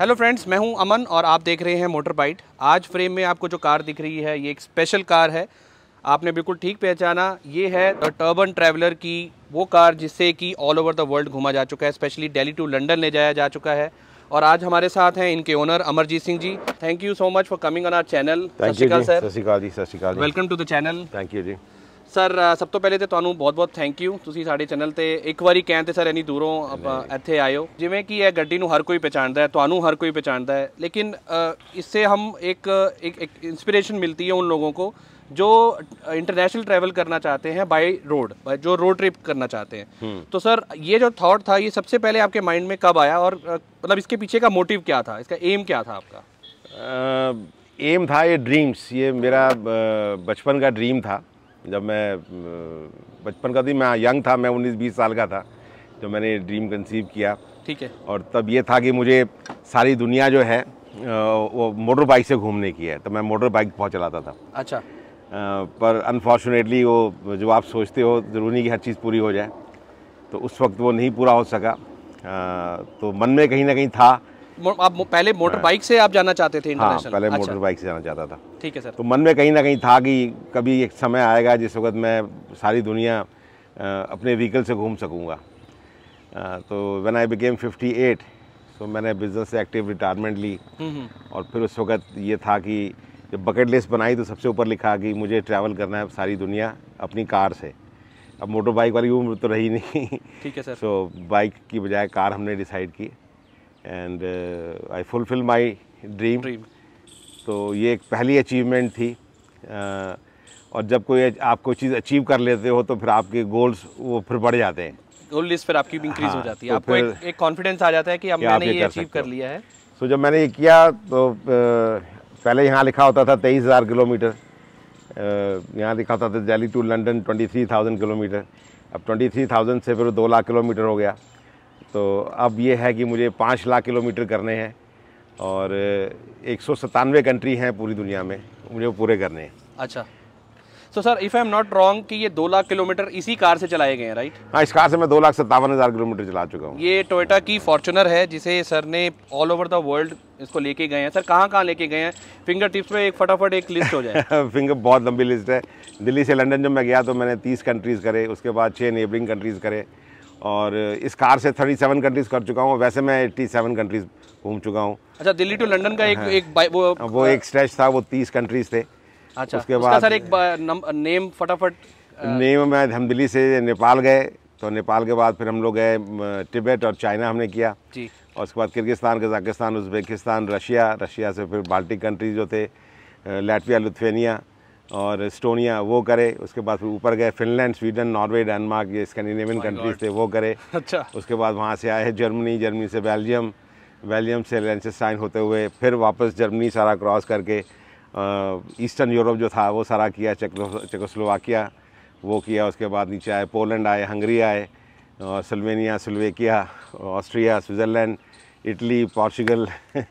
Hello friends मैं हूं अमन और आप देख रहे हैं मोटर बाइट आज फ्रेम में आपको जो कार दिख रही है ये एक स्पेशल कार है आपने बिल्कुल ठीक पहचाना ये है द टर्बन ट्रैवलर की वो कार जिससे कि ऑल ओवर द वर्ल्ड घूमा जा चुका है स्पेशली दिल्ली टू लंदन ले जाया जा चुका है और आज हमारे साथ हैं इनके owner Amarjeet Singh ji thank you so much for coming on our channel sir welcome to the channel thank you ji sir uh, सब तो पहले तो ਤੁਹਾਨੂੰ बहुत बहुत थैंक यू तुम ਸਾਡੇ चैनल पर एक बार ਕਹਿਣ सर इन दूरों ਦੂਰੋਂ ਆਪਾਂ ਇੱਥੇ ਆਇਓ जिमें कि यह ਗੱਡੀ हर कोई ਕੋਈ है तो हर कोई ਕੋਈ है लेकिन uh, इससे हम एक एक इंस्पिरेशन मिलती है उन लोगों को जो इंटरनेशनल uh, ट्रैवल करना चाहते हैं बाय रोड जो रोड ट्रिप करना चाहते हैं hmm. तो सर ये जो थॉट था ये सबसे पहले आपके माइंड में कब आया और मतलब इसके पीछे का मोटिव क्या था इसका एम क्या था आपका एम था ये ड्रीम्स ये मेरा बचपन का ड्रीम था जब मैं बचपन का थी मैं यंग था मैं 19-20 साल का था तो मैंने ड्रीम कंसीव किया ठीक है और तब ये था कि मुझे सारी दुनिया जो है वो मोटर बाइक से घूमने की है तो मैं मोटर बाइक बहुत चलाता था अच्छा पर अनफॉर्चुनेटली वो जो आप सोचते हो ज़रूरी कि हर चीज़ पूरी हो जाए तो उस वक्त वो नहीं पूरा हो सका तो मन में कहीं ना कहीं था आप पहले मोटर बाइक से आप जाना चाहते थे इंटरनेशनल हाँ, पहले अच्छा। मोटर बाइक से जाना चाहता था ठीक है सर तो मन में कहीं ना कहीं था कि कभी एक समय आएगा जिस वक्त मैं सारी दुनिया अपने व्हीकल से घूम सकूँगा तो व्हेन आई बिकेम 58 सो मैंने बिज़नेस से एक्टिव रिटायरमेंट ली हम्म, हम्म। और फिर उस वक्त ये था कि जब बकेट लिस्ट बनाई तो सबसे ऊपर लिखा कि मुझे ट्रैवल करना है सारी दुनिया अपनी कार से अब मोटर बाइक वाली उम्र तो रही नहीं ठीक है सर सो so, बाइक की बजाय कार हमने डिसाइड की and I fulfil my dream तो ये एक पहली अचीवमेंट थी uh, और जब कोई आप कोई चीज़ अचीव कर लेते हो तो फिर आपके गोल्स वो फिर बढ़ जाते हैं गोल लिस्ट फिर आपकी इंक्रीज हाँ, हो जाती है तो आपको एक, कॉन्फिडेंस आ जाता है कि अब मैंने ये, अचीव कर लिया है सो so, जब मैंने ये किया तो uh, पहले यहाँ लिखा होता था तेईस हज़ार किलोमीटर uh, यहाँ लिखा होता था Delhi to London twenty three thousand kilometre अब ट्वेंटी थ्री थाउजेंड से फिर दो लाख किलोमीटर हो गया तो अब ये है कि मुझे पाँच लाख किलोमीटर करने हैं और एक सौ सतानवे कंट्री हैं पूरी दुनिया में मुझे वो पूरे करने हैं अच्छा तो sir if I am not wrong कि ये दो लाख किलोमीटर इसी कार से चलाए गए हैं राइट हाँ इस कार से मैं दो लाख सत्तावन हज़ार किलोमीटर चला चुका हूँ ये टोयोटा की फॉर्चुनर है जिसे सर ने ऑल ओवर द वर्ल्ड इसको लेके गए हैं सर कहाँ कहाँ लेके गए हैं फिंगर टिप्स में एक फटाफट एक लिस्ट हो जाए फिंगर बहुत लंबी लिस्ट है दिल्ली से लंदन जब मैं गया तो मैंने तीस कंट्रीज़ करे उसके बाद छः नेबरिंग कंट्रीज़ करे और इस कार से 37 कंट्रीज़ कर चुका हूँ वैसे मैं 87 कंट्रीज़ घूम चुका हूँ अच्छा दिल्ली टू लंदन का एक हाँ। एक वो वो एक स्ट्रेच था वो 30 कंट्रीज़ थे अच्छा उसके बाद सर एक नेम फटाफट नेम मैं हम दिल्ली से नेपाल गए तो नेपाल के बाद फिर हम लोग गए टिबेट और चाइना हमने किया जी और उसके बाद Kyrgyzstan Kazakhstan Uzbekistan Russia Russia से फिर बाल्टिक कंट्रीज जो थे लैटविया लुथवेनिया और एस्टोनिया वो करे उसके बाद फिर ऊपर गए फिनलैंड स्वीडन नॉर्वे डेनमार्क ये स्कैंडिनेवियन कंट्रीज थे वो करे अच्छा उसके बाद वहाँ से आए जर्मनी जर्मनी से बेल्जियम बेल्जियम से लेंचस्टाइन होते हुए फिर वापस जर्मनी सारा क्रॉस करके ईस्टर्न यूरोप जो था वो सारा किया चेकोस्लोवाकिया वो किया उसके बाद नीचे आए पोलैंड आए हंगरी आए और Slovenia Slovakia Austria Switzerland Italy Portugal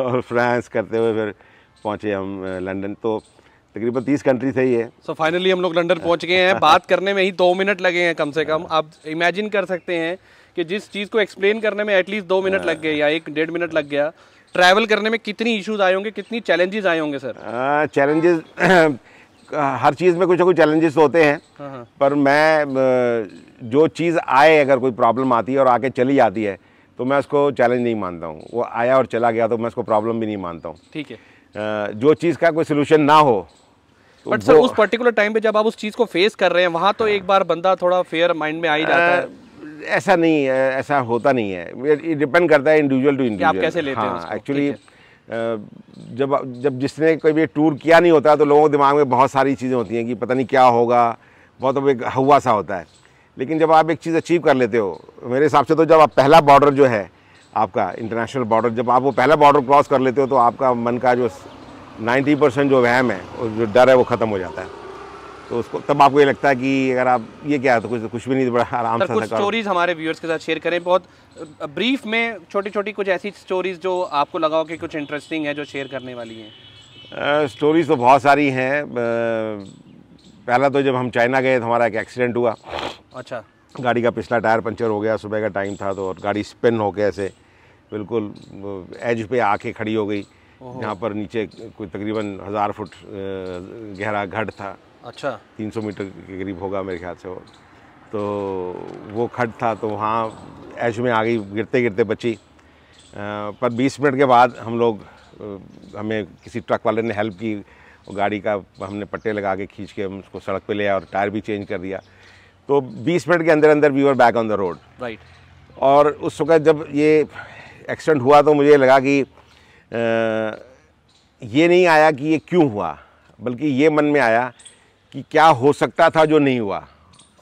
और फ्रांस करते हुए फिर पहुँचे हम लंदन तो तकरीबन तीस कंट्री से ही है सो so फाइनली हम लोग लंदन पहुंच गए हैं बात करने में ही दो मिनट लगे हैं कम से कम आप इमेजिन कर सकते हैं कि जिस चीज़ को एक्सप्लेन करने में एटलीस्ट दो मिनट लग गए या एक डेढ़ मिनट लग गया ट्रैवल करने में कितनी इश्यूज आए होंगे कितनी चैलेंजेस आए होंगे सर चैलेंजेस हर चीज़ में कुछ ना कुछ चैलेंजेस होते हैं हाँ, हाँ। पर मैं जो चीज़ आए अगर कोई प्रॉब्लम आती है और आके चली जाती है तो मैं उसको चैलेंज नहीं मानता हूँ वो आया और चला गया तो मैं उसको प्रॉब्लम भी नहीं मानता हूँ ठीक है जो चीज़ का कोई सोल्यूशन ना हो बट सर उस पर्टिकुलर टाइम पे जब आप उस चीज़ को फेस कर रहे हैं वहाँ तो एक बार बंदा थोड़ा फेयर माइंड में आ ही जाता है ऐसा नहीं है ऐसा होता नहीं है डिपेंड करता है इंडिविजुअल टू इंडिविजुअल आप कैसे लेते हाँ, हैं एक्चुअली जब जब जिसने कोई भी टूर किया नहीं होता तो लोगों के दिमाग में बहुत सारी चीज़ें होती हैं कि पता नहीं क्या होगा बहुत अब एक हवा सा होता है लेकिन जब आप एक चीज़ अचीव कर लेते हो मेरे हिसाब से तो जब आप पहला बॉर्डर जो है आपका इंटरनेशनल बॉर्डर जब आप वो पहला बॉर्डर क्रॉस कर लेते हो तो आपका मन का जो 90 परसेंट जो वहम है और जो डर है वो ख़त्म हो जाता है तो उसको तब आपको ये लगता है कि अगर आप ये क्या है तो कुछ कुछ भी नहीं बड़ा आराम से कुछ स्टोरीज हमारे व्यूअर्स के साथ शेयर करें बहुत ब्रीफ में छोटी छोटी कुछ ऐसी स्टोरीज जो आपको लगा हो कि कुछ इंटरेस्टिंग है जो शेयर करने वाली हैं स्टोरीज तो बहुत सारी हैं पहला तो जब हम चाइना गए तो हमारा एक एक्सीडेंट हुआ अच्छा गाड़ी का पिछला टायर पंचर हो गया सुबह का टाइम था तो गाड़ी स्पिन हो गया ऐसे बिल्कुल एज पे आके खड़ी हो गई यहाँ पर नीचे कोई तकरीबन हज़ार फुट गहरा घट था अच्छा 300 मीटर के करीब होगा मेरे ख्याल से वो तो वो खड था तो वहाँ ऐश में आ गई गिरते गिरते बची पर 20 मिनट के बाद हम लोग हमें किसी ट्रक वाले ने हेल्प की गाड़ी का हमने पट्टे लगा के खींच के हम उसको सड़क पे ले आया और टायर भी चेंज कर दिया तो 20 मिनट के अंदर अंदर we were back on the road right और उस वक्त जब ये एक्सीडेंट हुआ तो मुझे लगा कि ये नहीं आया कि ये क्यों हुआ बल्कि ये मन में आया कि क्या हो सकता था जो नहीं हुआ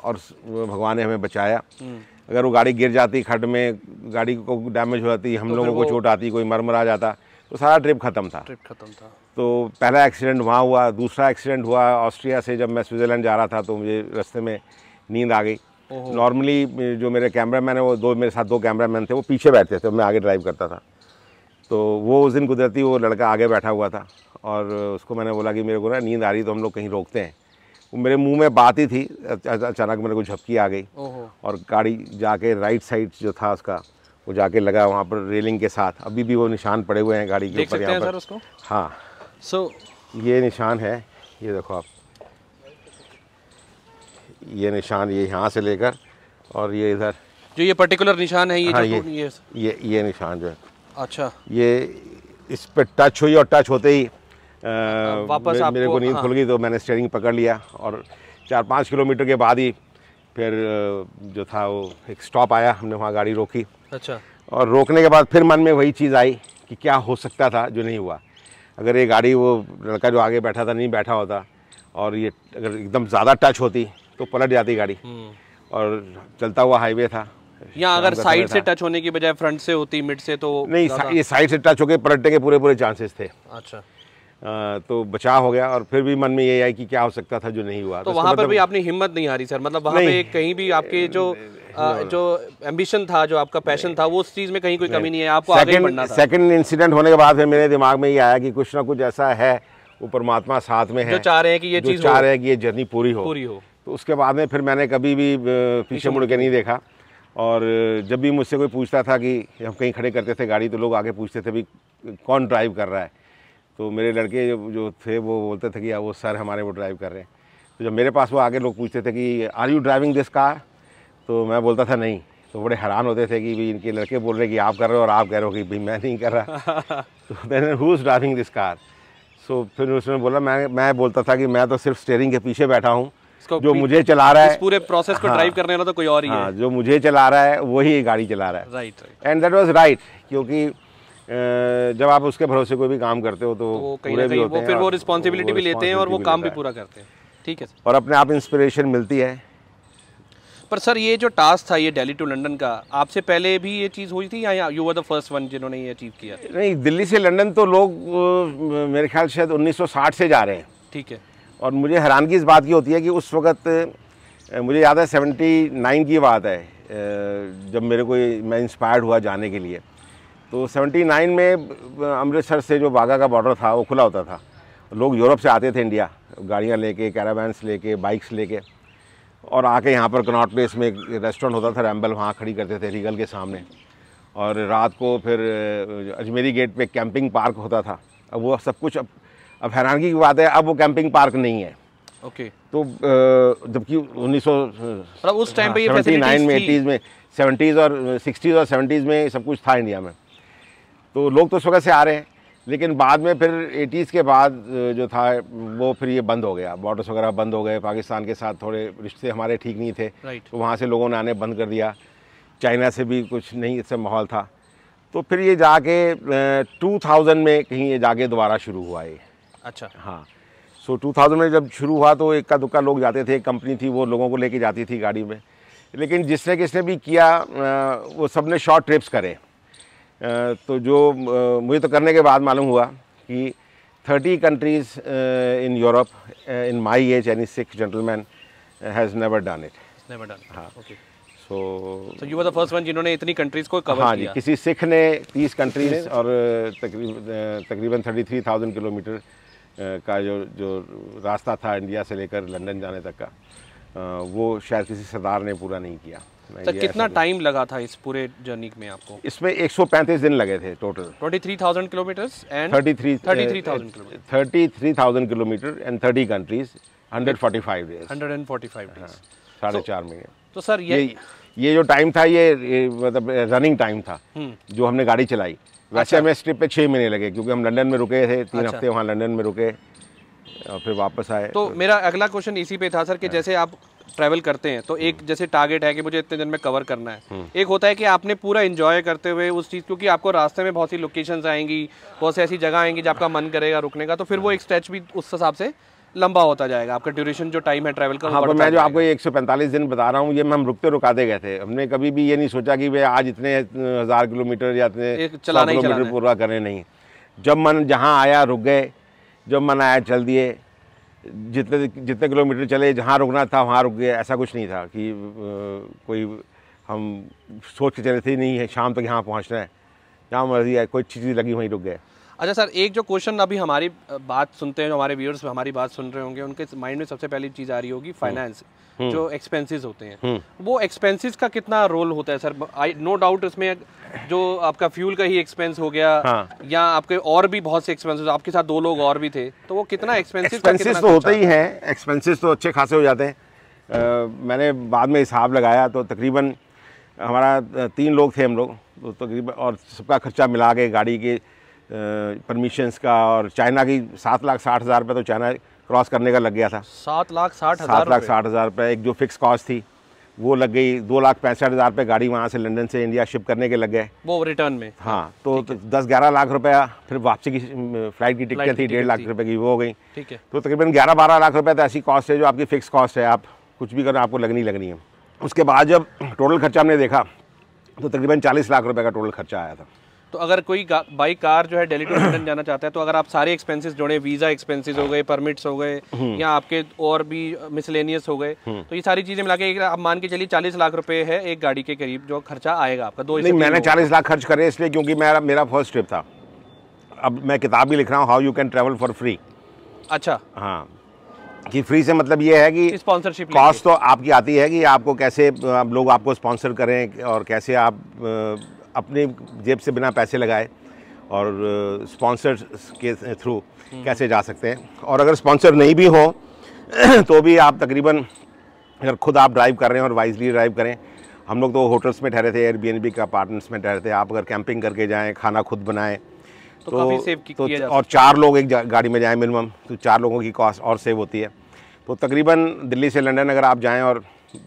और भगवान ने हमें बचाया हम्म। अगर वो गाड़ी गिर जाती खड में गाड़ी को डैमेज हो जाती हम तो लोगों को चोट आती कोई मरमरा जाता तो सारा ट्रिप ख़त्म था ट्रिप ख़त्म था तो पहला एक्सीडेंट वहाँ हुआ दूसरा एक्सीडेंट हुआ ऑस्ट्रिया से जब मैं स्विट्ज़रलैंड जा रहा था तो मुझे रास्ते में नींद आ गई नॉर्मली जो मेरे कैमरा मैन है वो दो मेरे साथ दो कैमरा मैन थे वो पीछे बैठते थे मैं आगे ड्राइव करता था तो वो उस दिन कुदरती वो लड़का आगे बैठा हुआ था और उसको मैंने बोला कि मेरे को ना नींद आ रही तो हम लोग कहीं रोकते हैं मेरे मुंह में बात ही थी अचानक मेरे को झपकी आ गई और गाड़ी जाके राइट साइड जो था उसका वो जाके लगा वहाँ पर रेलिंग के साथ अभी भी वो निशान पड़े हुए हैं गाड़ी के ऊपर यहाँ पर हाँ सो so, ये निशान है ये देखो आप ये निशान ये यहाँ से लेकर और ये इधर जो ये पर्टिकुलर निशान है ये हाँ, ये, ये ये निशान जो है अच्छा ये इस पर टच हुई और टच होते ही आ, वापस मे, मेरे को नींद हाँ। खुल गई तो मैंने स्टेयरिंग पकड़ लिया और चार पाँच किलोमीटर के बाद ही फिर जो था वो एक स्टॉप आया हमने वहाँ गाड़ी रोकी अच्छा और रोकने के बाद फिर मन में वही चीज़ आई कि क्या हो सकता था जो नहीं हुआ अगर ये गाड़ी वो लड़का जो आगे बैठा था नहीं बैठा होता और ये अगर एकदम ज़्यादा टच होती तो पलट जाती गाड़ी हम्म। और चलता हुआ हाईवे था या अगर साइड से टच होने की बजाय फ्रंट से होती मिड से तो नहीं सा, ये साइड से टच होकर पलटने के पूरे पूरे चांसेस थे अच्छा आ, तो बचाव हो गया और फिर भी मन में ये आई कि क्या हो सकता था जो नहीं हुआ तो, तो वहाँ पर मतलब... भी आपने हिम्मत नहीं हारी सर मतलब वहाँ पे कहीं भी आपके जो हाँ। जो एम्बिशन था जो आपका पैशन था वो उस चीज़ में कहीं कोई कमी नहीं है आपको आगे बढ़ना था सेकंड इंसिडेंट होने के बाद फिर मेरे दिमाग में ये आया कि कुछ ना कुछ ऐसा है वो परमात्मा साथ में है जो चाह रहे हैं कि ये चीज़ चाह रहे हैं कि ये जर्नी पूरी हो पूरी हो तो उसके बाद में फिर मैंने कभी भी पीछे मुड़ के नहीं देखा और जब भी मुझसे कोई पूछता था कि हम कहीं खड़े करते थे गाड़ी तो लोग आगे पूछते थे भी कौन ड्राइव कर रहा है तो मेरे लड़के जो जो थे वो बोलते थे कि वो सर हमारे वो ड्राइव कर रहे हैं तो जब मेरे पास वो आगे लोग पूछते थे कि are you driving this car तो मैं बोलता था नहीं तो बड़े हैरान होते थे कि भाई इनके लड़के बोल रहे कि आप कर रहे हो और आप कह रहे हो कि भाई मैं नहीं कर रहा तो then who is driving this car so फिर उसने बोला मैं मैं बोलता था कि मैं तो सिर्फ स्टेयरिंग के पीछे बैठा हूँ जो मुझे चला रहा है पूरे प्रोसेस को ड्राइव हाँ। करने वाला तो कोई और ही हाँ, है जो मुझे चला रहा है वही गाड़ी चला रहा है right and that was right क्योंकि जब आप उसके भरोसे कोई भी काम करते हो तो, तो वो कहीं वो फिर वो रिस्पॉन्सिबिलिटी भी लेते हैं और वो काम भी पूरा करते हैं ठीक है और अपने आप इंस्पिरेशन मिलती है पर सर ये जो टास्क था ये दिल्ली टू लंदन का आपसे पहले भी ये चीज़ हुई थी या you were the first one जिन्होंने ये अचीव किया नहीं दिल्ली से लंदन तो लोग मेरे ख्याल शायद 1960 से जा रहे हैं ठीक है और मुझे हैरानगी इस बात की होती है कि उस वक्त मुझे याद है सेवेंटी नाइन की बात है जब मेरे को मैं इंस्पायर्ड हुआ जाने के लिए तो सेवेंटी नाइन में अमृतसर से जो बाघा का बॉर्डर था वो खुला होता था लोग यूरोप से आते थे इंडिया गाड़ियाँ लेके कैरावैंस लेके बाइक्स लेके और आके यहाँ पर कनॉट प्लेस में एक रेस्टोरेंट होता था रैम्बल वहाँ खड़ी करते थे रीगल के सामने और रात को फिर अजमेरी गेट पे कैंपिंग पार्क होता था अब वो सब कुछ अब अब हैरानगी की बात है अब वो कैंपिंग पार्क नहीं है ओके okay. तो जबकि उन्नीस सौ मतलब उस टाइम पर सेवेंटी नाइन में एटीज़ में सेवेंटीज़ और सिक्सटीज़ और सेवेंटीज़ में सब कुछ था इंडिया में तो लोग तो उस वक्त से आ रहे हैं लेकिन बाद में फिर एटीज़ के बाद जो था वो फिर ये बंद हो गया बॉर्डर्स वगैरह बंद हो गए पाकिस्तान के साथ थोड़े रिश्ते हमारे ठीक नहीं थे right. तो वहाँ से लोगों ने आने बंद कर दिया चाइना से भी कुछ नहीं इससे माहौल था तो फिर ये जाके टू थाउजेंड में कहीं ये जाके दोबारा शुरू हुआ ये अच्छा हाँ सो टू थाउजेंड में जब शुरू हुआ तो इक्का दुक्का लोग जाते थे एक कंपनी थी वो लोगों को लेके जाती थी गाड़ी में लेकिन जिसने किसने भी किया वो सब ने शॉर्ट ट्रिप्स करे तो जो मुझे तो करने के बाद मालूम हुआ कि thirty countries in Europe in my age any six gentleman has never done it never done हाँ okay so you were the first one जिन्होंने इतनी कंट्रीज को कवर हाँ जी किसी सिख ने तीस कंट्रीज और तकरीबन थर्टी थ्री थाउजेंड किलोमीटर का जो जो रास्ता था इंडिया से लेकर लंदन जाने तक का वो शायद किसी सरदार ने पूरा नहीं किया तो कितना टाइम लगा था इस पूरे जर्नी में आपको इसमें 135 दिन लगे थे total 23,000 kilometres and 33,000 kilometre 33,000 kilometre and 30 countries 145 days 145 days साढ़े चार महीने तो सर ये, ये ये जो टाइम था ये, मतलब रनिंग टाइम था हम्म। जो हमने गाड़ी चलाई वैसे अच्छा। हमें इस ट्रिप पे छः महीने लगे क्योंकि हम लंदन में रुके थे तीन अच्छा। हफ्ते वहाँ लंदन में रुके और फिर वापस आए तो मेरा अगला क्वेश्चन इसी पे था सर कि हाँ। जैसे आप ट्रैवल करते हैं तो एक हम्म। जैसे टारगेट है कि मुझे इतने दिन में कवर करना है हम्म। एक होता है कि आपने पूरा इन्जॉय करते हुए उस चीज़ क्योंकि आपको रास्ते में बहुत सी लोकेशंस आएंगी बहुत सी ऐसी जगह आएंगी जब आपका मन करेगा रुकने का तो फिर वो हाँ। एक स्ट्रेच भी उस हिसाब से लंबा होता जाएगा आपका ड्यूरेशन जो टाइम है ट्रैवल का हाँ पर मैं जो आपको एक सौ पैंतालीस दिन बता रहा हूँ ये हम रुकते रुकाते गए थे हमने कभी भी ये नहीं सोचा कि भाई आज इतने हज़ार किलोमीटर या इतने किलोमीटर पूरा करें नहीं जब मन जहाँ आया रुक गए जब मन आया चल दिए जितने जितने किलोमीटर चले जहाँ रुकना था वहाँ रुक गए ऐसा कुछ नहीं था कि कोई हम सोच के चले थे नहीं है शाम तक यहाँ पहुँचना है जहाँ मर्जी है कोई चीज़ लगी वहीं रुक गए अच्छा सर एक जो क्वेश्चन अभी हमारी बात सुनते हैं जो हमारे व्यूअर्स हमारी बात सुन रहे होंगे उनके माइंड में सबसे पहली चीज़ आ रही होगी फाइनेंस हम्म। हम्म। जो एक्सपेंसेस होते हैं हम्म। वो एक्सपेंसेस का कितना रोल होता है सर आई नो डाउट इसमें जो आपका फ्यूल का ही एक्सपेंस हो गया हाँ। या आपके और भी बहुत से एक्सपेंसेस आपके साथ दो लोग और भी थे तो वो कितना एक्सपेंसेस एक्सपेंसेस तो होते ही हैं एक्सपेंसिस तो अच्छे खासे हो जाते हैं मैंने बाद में हिसाब लगाया तो तकरीबन हमारा तीन लोग थे हम लोग तो तकरीबन और सबका खर्चा मिला के गाड़ी के परमिशंस का और चाइना की सात लाख साठ हज़ार रुपये तो चाइना क्रॉस करने का लग गया था सात लाख साठ सात लाख साठ हज़ार रुपये एक जो फिक्स कॉस्ट थी वो लग गई दो लाख पैंसठ हज़ार रुपये गाड़ी वहाँ से लंदन से इंडिया शिप करने के लग गए वो रिटर्न में हाँ तो, तो दस ग्यारह लाख रुपया फिर वापसी की फ्लाइट की टिकट थी डेढ़ लाख रुपये की वो हो गई ठीक है तो तकरीबन ग्यारह बारह लाख रुपये तो ऐसी कॉस्ट है जो आपकी फ़िक्स कॉस्ट है आप कुछ भी करो आपको लगनी लगनी है उसके बाद जब टोटल खर्चा हमने देखा तो तकरीबन चालीस लाख रुपये का टोटल खर्चा आया था तो अगर कोई बाई कार जो है डेली टू लंडन जाना चाहता है तो अगर आप सारे एक्सपेंसेस जोड़े वीज़ा एक्सपेंसेस हो गए परमिट्स हो गए हम्म। या आपके और भी मिसलेनियस हो गए हम्म। तो ये सारी चीज़ें मिला के आप मान के चलिए चालीस लाख रुपये है एक गाड़ी के करीब जो खर्चा आएगा आपका दो नहीं मैंने चालीस लाख खर्च करे इसलिए क्योंकि मेरा मेरा फर्स्ट ट्रिप था अब मैं किताब भी लिख रहा हूँ how you can travel for free अच्छा हाँ कि फ्री से मतलब ये है कि स्पॉन्सरशिप कॉस्ट तो आपकी आती है कि आपको कैसे लोग आपको स्पॉन्सर करें और कैसे आप अपने जेब से बिना पैसे लगाए और स्पॉन्सर्स के थ्रू कैसे जा सकते हैं और अगर स्पॉन्सर नहीं भी हो तो भी आप तकरीबन अगर खुद आप ड्राइव कर रहे हैं और वाइजली ड्राइव करें हम लोग तो होटल्स में ठहरे थे एयरबीएनबी के अपार्टमेंट्स में ठहरे थे आप अगर कैंपिंग करके जाएँ खाना खुद बनाएं तो, तो, सेव तो और चार लोग एक गाड़ी में जाएँ मिनिमम तो चार लोगों की कॉस्ट और सेव होती है तो तकरीबन दिल्ली से लंदन अगर आप जाएँ और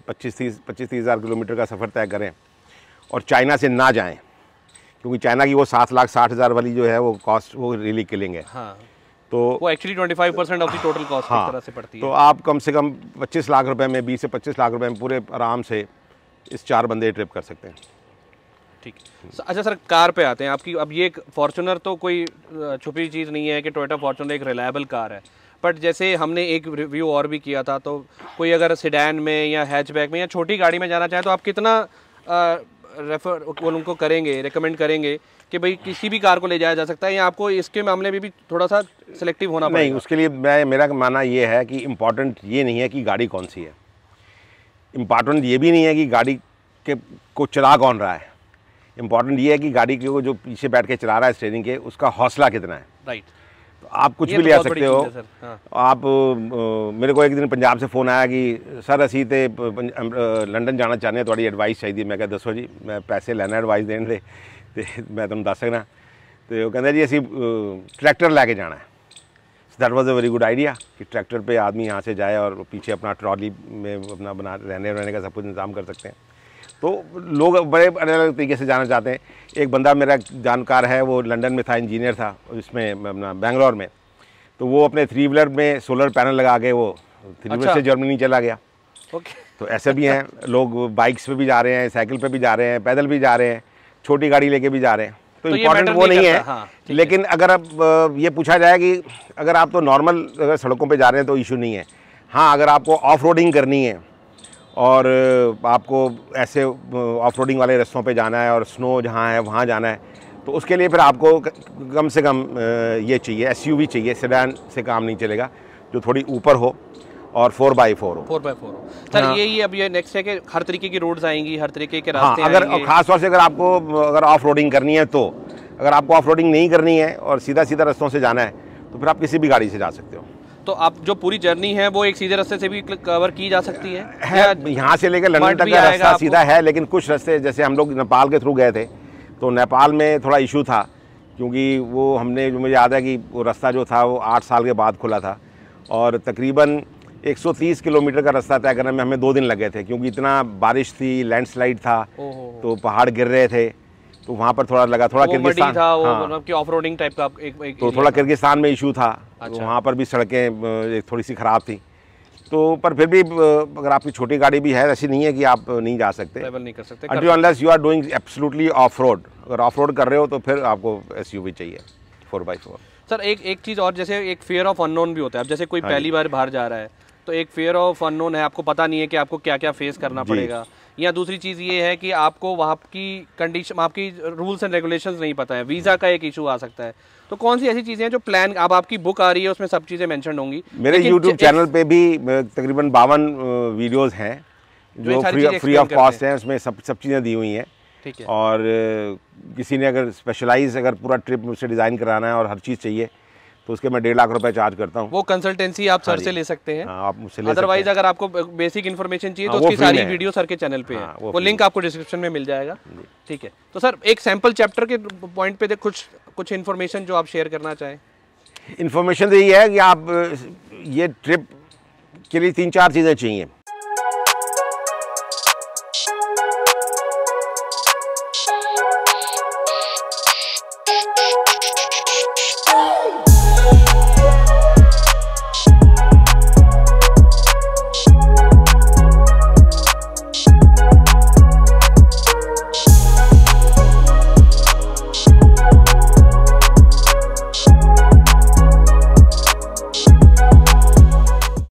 पच्चीस तीस पच्चीस तीस हज़ार किलोमीटर का सफ़र तय करें और चाइना से ना जाएं क्योंकि चाइना की वो सात लाख साठ हज़ार वाली जो है वो कॉस्ट वो रियली किलिंग है तो वो actually twenty five percent of the total cost हाँ, तरह से पड़ती है तो आप कम से कम पच्चीस लाख रुपए में बीस से पच्चीस लाख रुपए में पूरे आराम से इस चार बंदे ट्रिप कर सकते हैं ठीक अच्छा सर कार पे आते हैं आपकी अब ये एक फॉर्चुनर तो कोई छुपी चीज़ नहीं है कि टोयोटा फॉर्चुनर एक रिलायबल कार है बट जैसे हमने एक रिव्यू और भी किया था तो कोई अगर सिडैन में या हैचबैक में या छोटी गाड़ी में जाना चाहे तो आप कितना रेफर उनको करेंगे रिकमेंड करेंगे कि भाई किसी भी कार को ले जाया जा सकता है या आपको इसके मामले में भी थोड़ा सा सिलेक्टिव होना नहीं उसके लिए मैं मेरा मानना ये है कि इम्पॉर्टेंट ये नहीं है कि गाड़ी कौन सी है इम्पॉर्टेंट ये भी नहीं है कि गाड़ी के को चला कौन रहा है इम्पॉर्टेंट ये है कि गाड़ी के जो पीछे बैठ के चला रहा है स्टेयरिंग के उसका हौसला कितना है राइट right. आप कुछ भी तो ले आ सकते हो हाँ। आप मेरे को एक दिन पंजाब से फ़ोन आया कि सर असी तो लंडन जाना चाहते हैं थोड़ी एडवाइस चाहिए मैं क्या दसो जी मैं पैसे लैना एडवाइस देने दे ते मैं तुम दस सकना तो कहें जी असी ट्रैक्टर लैके जाना है that was a very good idea कि ट्रैक्टर पे आदमी यहाँ से जाए और पीछे अपना ट्रॉली में अपना बना रहने रहने का सब कुछ इंतजाम कर सकते हैं तो लोग बड़े अलग अलग तरीके से जाना चाहते हैं एक बंदा मेरा जानकार है वो लंदन में था इंजीनियर था इसमें अपना बेंगलोर में तो वो अपने थ्री व्हीलर में सोलर पैनल लगा के वो थ्री व्हीलर अच्छा। से जर्मनी चला गया ओके तो ऐसे भी हैं लोग बाइक्स पे भी जा रहे हैं साइकिल पे भी जा रहे हैं पैदल भी जा रहे हैं छोटी गाड़ी लेके भी जा रहे हैं तो, तो इम्पोर्टेंट वो नहीं, नहीं है हाँ, लेकिन अगर अब ये पूछा जाए कि अगर आप तो नॉर्मल अगर सड़कों पर जा रहे हैं तो इशू नहीं है हाँ अगर आपको ऑफ रोडिंग करनी है और आपको ऐसे ऑफ वाले रस्तों पे जाना है और स्नो जहाँ है वहाँ जाना है तो उसके लिए फिर आपको कम से कम ये चाहिए एस चाहिए सेडान से काम नहीं चलेगा जो थोड़ी ऊपर हो और फोर बाई फोर हो फोर बाई फोर हो सर हाँ। यही अब ये नेक्स्ट है कि हर तरीके की रोड्स आएंगी हर तरीके के रास्ते हाँ, अगर खास तौर से अगर आपको अगर ऑफ रोडिंग करनी है तो अगर आपको ऑफ रोडिंग नहीं करनी है और सीधा सीधा रस्तों से जाना है तो फिर आप किसी भी गाड़ी से जा सकते हो तो आप जो पूरी जर्नी है वो एक सीधे रास्ते से भी कवर की जा सकती है, है यहाँ से लेकर लंदन तक का रास्ता सीधा है लेकिन कुछ रास्ते जैसे हम लोग नेपाल के थ्रू गए थे तो नेपाल में थोड़ा इशू था क्योंकि वो हमने जो मुझे याद है कि वो रास्ता जो था वो आठ साल के बाद खुला था और तकरीबन 130 किलोमीटर का रास्ता तय करने में हमें दो दिन लगे थे क्योंकि इतना बारिश थी लैंडस्लाइड था तो पहाड़ गिर रहे थे तो वहाँ पर थोड़ा लगा थोड़ा किर्गिस्तान था वो हाँ, मतलब कि ऑफ रोडिंग टाइप का एक, एक तो थोड़ा किर्गिस्तान में इशू था तो अच्छा। तो वहाँ पर भी सड़कें थोड़ी सी ख़राब थी तो पर फिर भी अगर आपकी छोटी गाड़ी भी है ऐसी नहीं है कि आप नहीं जा सकते नहीं कर सकते you are doing absolutely off road अगर ऑफ रोड कर रहे हो तो फिर आपको एस चाहिए फोर बाई फोर सर एक एक चीज़ और जैसे एक फेयर ऑफ अननोन भी होता है अब जैसे कोई हाँ पहली बार बाहर जा रहा है तो एक फेयर ऑफ अननोन है आपको पता नहीं है कि आपको क्या क्या फेस करना पड़ेगा या दूसरी चीज़ ये है कि आपको वहाँ की कंडीशन आपकी रूल्स एंड रेगुलेशंस नहीं पता है वीज़ा का एक इशू आ सकता है तो कौन सी ऐसी चीज़ें हैं जो प्लान अब आपकी बुक आ रही है उसमें सब चीज़ें मैंशन होंगी मेरे यूट्यूब चैनल पर भी तकरीबन बावन वीडियोज़ हैं जो फ्री ऑफ कॉस्ट हैं उसमें सब सब चीज़ें दी हुई हैं ठीक है और किसी ने अगर स्पेशलाइज अगर पूरा ट्रिप उसे डिज़ाइन कराना है और हर चीज़ चाहिए तो उसके मैं डेढ़ लाख रुपए चार्ज करता हूँ वो कंसल्टेंसी आप सर हाँ से ले सकते हैं हाँ, आप मुझसे अदरवाइज अगर आपको बेसिक इन्फॉर्मेशन चाहिए हाँ, तो उसकी सारी वीडियो सर के चैनल पे है वो लिंक आपको डिस्क्रिप्शन में मिल जाएगा ठीक है तो सर एक सैम्पल चैप्टर के पॉइंट पे कुछ कुछ इन्फॉर्मेशन जो आप शेयर करना चाहें इन्फॉर्मेशन तो ये है कि आप ये ट्रिप के लिए तीन चार चीज़ें चाहिए